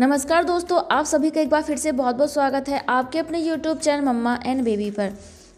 नमस्कार दोस्तों आप सभी का एक बार फिर से बहुत बहुत स्वागत है आपके अपने YouTube channel mamma and baby पर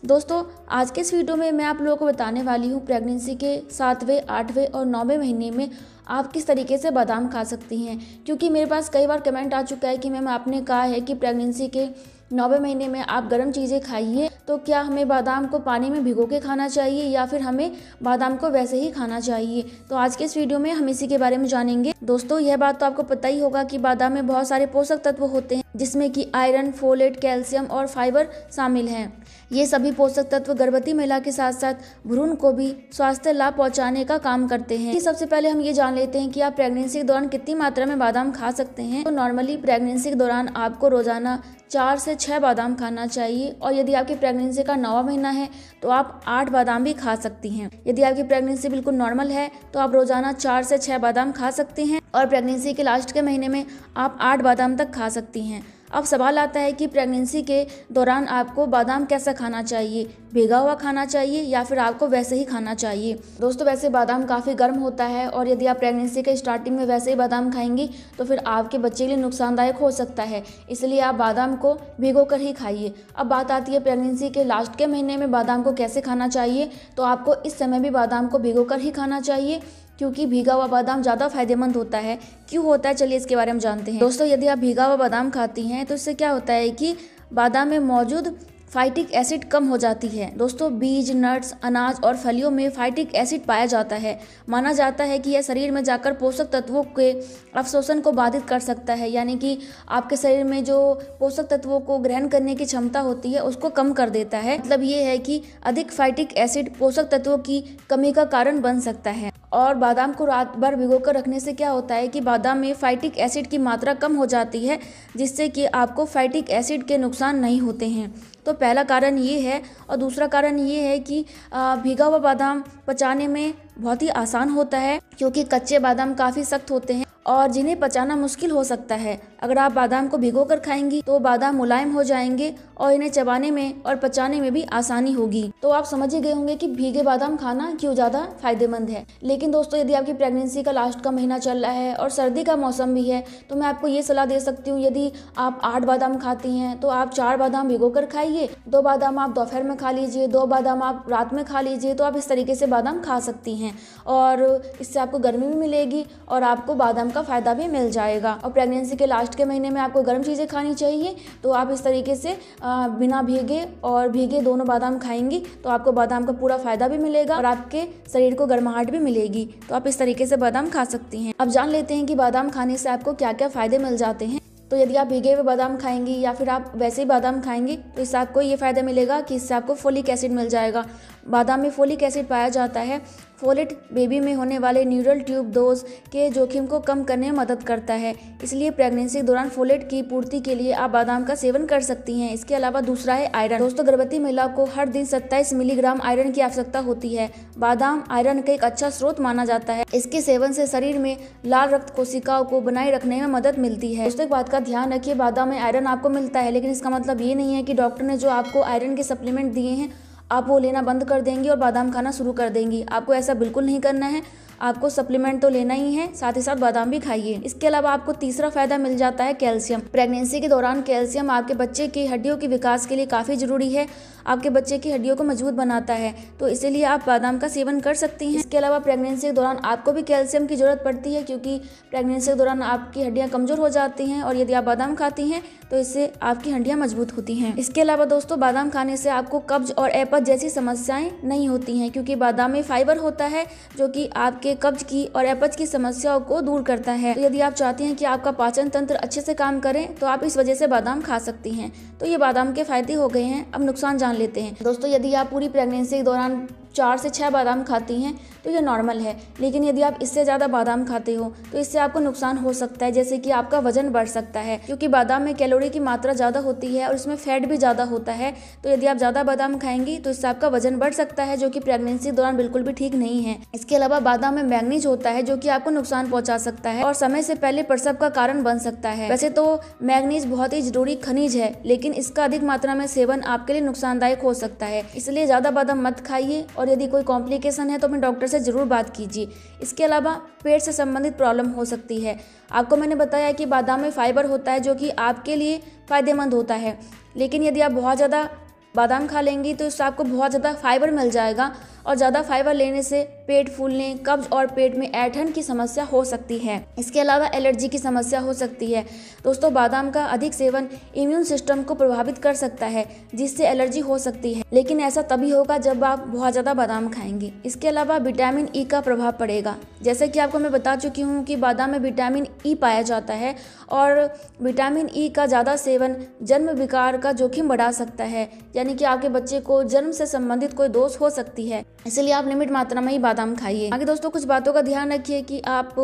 दोस्तों आज के इस वीडियो में मैं आप लोगों को बताने वाली हूँ प्रेगनेंसी के सातवें आठवें और नौवें महीने में आप किस तरीके से बादाम खा सकती हैं क्योंकि मेरे पास कई बार कमेंट आ चुका है कि मैम आपने कहा है कि प्रेगनेंसी के नौवे महीने में आप गर्म चीज़ें खाइए तो क्या हमें बादाम को पानी में भिगो के खाना चाहिए या फिर हमें बादाम को वैसे ही खाना चाहिए तो आज के इस वीडियो में हम इसी के बारे में जानेंगे दोस्तों यह बात तो आपको पता ही होगा कि बादाम में बहुत सारे पोषक तत्व होते हैं जिसमें कि आयरन फोलेट कैल्शियम और फाइबर शामिल हैं ये सभी पोषक तत्व गर्भवती महिला के साथ साथ भ्रूण को भी स्वास्थ्य लाभ पहुंचाने का काम करते हैं सबसे पहले हम ये जान लेते हैं कि आप प्रेगनेंसी के दौरान कितनी मात्रा में बादाम खा सकते हैं तो नॉर्मली प्रेगनेंसी के दौरान आपको रोजाना चार से छः बादाम खाना चाहिए और यदि आपकी प्रेगनेंसी का नवा महीना है तो आप आठ बादाम भी खा सकती हैं यदि आपकी प्रेगनेंसी बिल्कुल नॉर्मल है तो आप रोजाना चार से छः बादाम खा सकती हैं और प्रेगनेंसी के लास्ट के महीने में आप आठ बादाम तक खा सकती हैं अब सवाल आता है कि प्रेगनेंसी के दौरान आपको बादाम कैसा खाना चाहिए भेगा हुआ खाना चाहिए या फिर आपको वैसे ही खाना चाहिए दोस्तों वैसे बादाम काफ़ी गर्म होता है और यदि आप प्रेगनेंसी के स्टार्टिंग में वैसे ही बादाम खाएंगी तो फिर आपके बच्चे के लिए नुकसानदायक हो सकता है इसलिए आप बादाम को भिगो कर ही खाइए अब बात आती है प्रेगनेंसी के लास्ट के महीने में बादाम को कैसे खाना चाहिए तो आपको इस समय भी बादाम को भिगो कर ही खाना चाहिए क्योंकि भीगा हुआ बादाम ज़्यादा फायदेमंद होता है क्यों होता है चलिए इसके बारे में जानते हैं दोस्तों यदि आप भीगा हुआ बादाम खाती हैं तो इससे क्या होता है कि बादाम में मौजूद फाइटिक एसिड कम हो जाती है दोस्तों बीज नट्स अनाज और फलियों में फाइटिक एसिड पाया जाता है माना जाता है कि यह शरीर में जाकर पोषक तत्वों के अवशोषण को बाधित कर सकता है यानी कि आपके शरीर में जो पोषक तत्वों को ग्रहण करने की क्षमता होती है उसको कम कर देता है मतलब ये है कि अधिक फाइटिक एसिड पोषक तत्वों की कमी का कारण बन सकता है और बादाम को रात भर भिगो कर रखने से क्या होता है कि बादाम में फाइटिक एसिड की मात्रा कम हो जाती है जिससे कि आपको फाइटिक एसिड के नुकसान नहीं होते हैं तो पहला कारण ये है और दूसरा कारण ये है कि भीगा हुआ बादाम पचाने में बहुत ही आसान होता है क्योंकि कच्चे बादाम काफ़ी सख्त होते हैं और जिन्हें पचाना मुश्किल हो सकता है अगर आप बादाम को भिगो कर खाएंगी तो बादाम मुलायम हो जाएंगे और इन्हें चबाने में और पचाने में भी आसानी होगी तो आप समझ ही गए होंगे कि भीगे बादाम खाना क्यों ज़्यादा फायदेमंद है लेकिन दोस्तों यदि आपकी प्रेगनेंसी का लास्ट का महीना चल रहा है और सर्दी का मौसम भी है तो मैं आपको ये सलाह दे सकती हूँ यदि आप आठ बादाम खाती हैं तो आप चार बादाम भिगो कर खाइए दो बादाम आप दोपहर में खा लीजिए दो बादाम आप रात में खा लीजिए तो आप इस तरीके से बादाम खा सकती हैं और इससे आपको गर्मी भी मिलेगी और आपको बादाम का फ़ायदा भी मिल जाएगा और प्रेगनेंसी के लास्ट लास्ट के महीने में आपको गर्म चीज़ें खानी चाहिए तो आप इस तरीके से बिना भीगे और भीगे दोनों बादाम खाएंगी तो आपको बादाम का पूरा फ़ायदा भी मिलेगा और आपके शरीर को गर्माहट भी मिलेगी तो आप इस तरीके से बादाम खा सकती हैं अब जान लेते हैं कि बादाम खाने से आपको क्या क्या फ़ायदे मिल जाते हैं तो यदि आप भीगे हुए बादाम खाएंगी या फिर आप वैसे ही बादाम खाएंगी तो इससे आपको ये फ़ायदा मिलेगा कि इससे आपको फोलिक एसिड मिल जाएगा बादाम में फोलिक एसिड पाया जाता है फोलेट बेबी में होने वाले न्यूरल ट्यूब डोज के जोखिम को कम करने में मदद करता है इसलिए प्रेगनेंसी के दौरान फोलेट की पूर्ति के लिए आप बादाम का सेवन कर सकती हैं इसके अलावा दूसरा है आयरन दोस्तों गर्भवती महिला को हर दिन 27 मिलीग्राम आयरन की आवश्यकता होती है बादाम आयरन का एक अच्छा स्रोत माना जाता है इसके सेवन से शरीर में लाल रक्त कोशिकाओं को बनाए रखने में मदद मिलती है दोस्तों एक बात का ध्यान रखिए बादाम में आयरन आपको मिलता है लेकिन इसका मतलब ये नहीं है कि डॉक्टर ने जो आपको आयरन के सप्लीमेंट दिए हैं आप वो लेना बंद कर देंगी और बादाम खाना शुरू कर देंगी आपको ऐसा बिल्कुल नहीं करना है आपको सप्लीमेंट तो लेना ही है साथ ही साथ बादाम भी खाइए इसके अलावा आपको तीसरा फायदा मिल जाता है कैल्शियम प्रेगनेंसी के दौरान कैल्शियम आपके बच्चे की हड्डियों के विकास के लिए काफ़ी ज़रूरी है आपके बच्चे की हड्डियों को मजबूत बनाता है तो इसीलिए आप बादाम का सेवन कर सकती हैं इसके अलावा प्रेगनेंसी के दौरान आपको भी कैल्शियम की ज़रूरत पड़ती है क्योंकि प्रेगनेंसी के दौरान आपकी हड्डियाँ कमज़ोर हो जाती हैं और यदि आप बादाम खाती हैं तो इससे आपकी हड्डियाँ मजबूत होती हैं इसके अलावा दोस्तों बादाम खाने से आपको कब्ज और एपज जैसी समस्याएं नहीं होती हैं क्योंकि बादाम में फाइबर होता है जो कि आपके आपके कब्ज की और एपच की समस्याओं को दूर करता है तो यदि आप चाहते हैं कि आपका पाचन तंत्र अच्छे से काम करे तो आप इस वजह से बादाम खा सकती हैं तो ये बादाम के फायदे हो गए हैं अब नुकसान जान लेते हैं दोस्तों यदि आप पूरी प्रेगनेंसी के दौरान चार से छह बादाम खाती हैं तो ये नॉर्मल है लेकिन यदि आप इससे ज़्यादा बादाम खाते हो तो इससे आपको नुकसान हो सकता है जैसे कि आपका वजन बढ़ सकता है क्योंकि बादाम में कैलोरी की मात्रा ज़्यादा होती है और उसमें फैट भी ज़्यादा होता है तो यदि आप ज़्यादा बादाम खाएंगी तो इससे आपका वजन बढ़ सकता है जो कि प्रेगनेंसी के दौरान बिल्कुल भी ठीक नहीं है इसके अलावा बादाम में मैगनीज होता है जो कि आपको नुकसान पहुंचा सकता है और समय से पहले प्रसव का कारण बन सकता है वैसे तो मैगनीज बहुत ही जरूरी खनिज है लेकिन इसका अधिक मात्रा में सेवन आपके लिए नुकसानदायक हो सकता है इसलिए ज्यादा बादाम मत खाइए और यदि कोई कॉम्प्लिकेशन है तो अपने डॉक्टर से ज़रूर बात कीजिए इसके अलावा पेट से संबंधित प्रॉब्लम हो सकती है आपको मैंने बताया कि बादाम में फाइबर होता है जो कि आपके लिए फ़ायदेमंद होता है लेकिन यदि आप बहुत ज़्यादा बादाम खा लेंगी तो इससे आपको बहुत ज़्यादा फाइबर मिल जाएगा और ज़्यादा फाइबर लेने से पेट फूलने कब्ज और पेट में ऐठन की समस्या हो सकती है इसके अलावा एलर्जी की समस्या हो सकती है दोस्तों बादाम का अधिक सेवन इम्यून सिस्टम को प्रभावित कर सकता है जिससे एलर्जी हो सकती है लेकिन ऐसा तभी होगा जब आप बहुत ज़्यादा बादाम खाएंगे इसके अलावा विटामिन ई का प्रभाव पड़ेगा जैसे कि आपको मैं बता चुकी हूँ कि बादाम में विटामिन ई पाया जाता है और विटामिन ई का ज़्यादा सेवन जन्म विकार का जोखिम बढ़ा सकता है यानी कि आपके बच्चे को जन्म से संबंधित कोई दोष हो सकती है इसलिए आप लिमिट मात्रा में ही बादाम खाइए बाकी दोस्तों कुछ बातों का ध्यान रखिए कि आप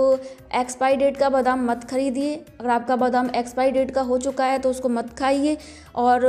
एक्सपायरी डेट का बादाम मत खरीदिए अगर आपका बादाम एक्सपायरी डेट का हो चुका है तो उसको मत खाइए और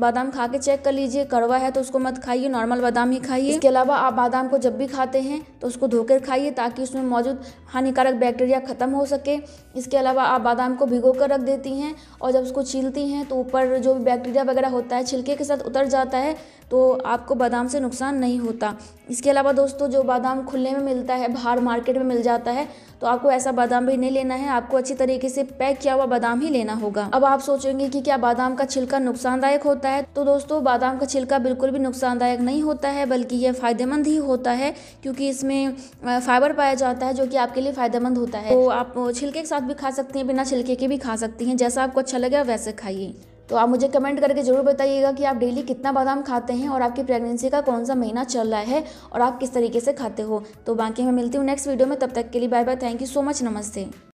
बादाम खा के चेक कर लीजिए कड़वा है तो उसको मत खाइए नॉर्मल बादाम ही खाइए इसके अलावा आप बादाम को जब भी खाते हैं तो उसको धोकर खाइए ताकि उसमें मौजूद हानिकारक बैक्टीरिया ख़त्म हो सके इसके अलावा आप बादाम को भिगो कर रख देती हैं और जब उसको छीलती हैं तो ऊपर जो बैक्टीरिया वगैरह होता है छिलके के साथ उतर जाता है तो आपको बादाम से नुकसान नहीं होता इसके अलावा दोस्तों जो बादाम खुले में मिलता है बाहर मार्केट में मिल जाता है तो आपको ऐसा बादाम भी नहीं लेना है आपको अच्छी तरीके से पैक किया हुआ बादाम ही लेना होगा अब आप सोचेंगे कि क्या बादाम का छिलका नुकसानदायक होता है तो दोस्तों बादाम का छिलका बिल्कुल भी नुकसानदायक नहीं होता है बल्कि यह फायदेमंद ही होता है क्योंकि इसमें फाइबर पाया जाता है जो कि आपके लिए फायदेमंद होता है तो आप छिलके के साथ भी खा सकती हैं बिना छिलके के भी खा सकती हैं जैसा आपको अच्छा लगे वैसे खाइए तो आप मुझे कमेंट करके ज़रूर बताइएगा कि आप डेली कितना बादाम खाते हैं और आपकी प्रेगनेंसी का कौन सा महीना चल रहा है और आप किस तरीके से खाते हो तो बाकी मैं मिलती हूँ नेक्स्ट वीडियो में तब तक के लिए bye bye thank you so much नमस्ते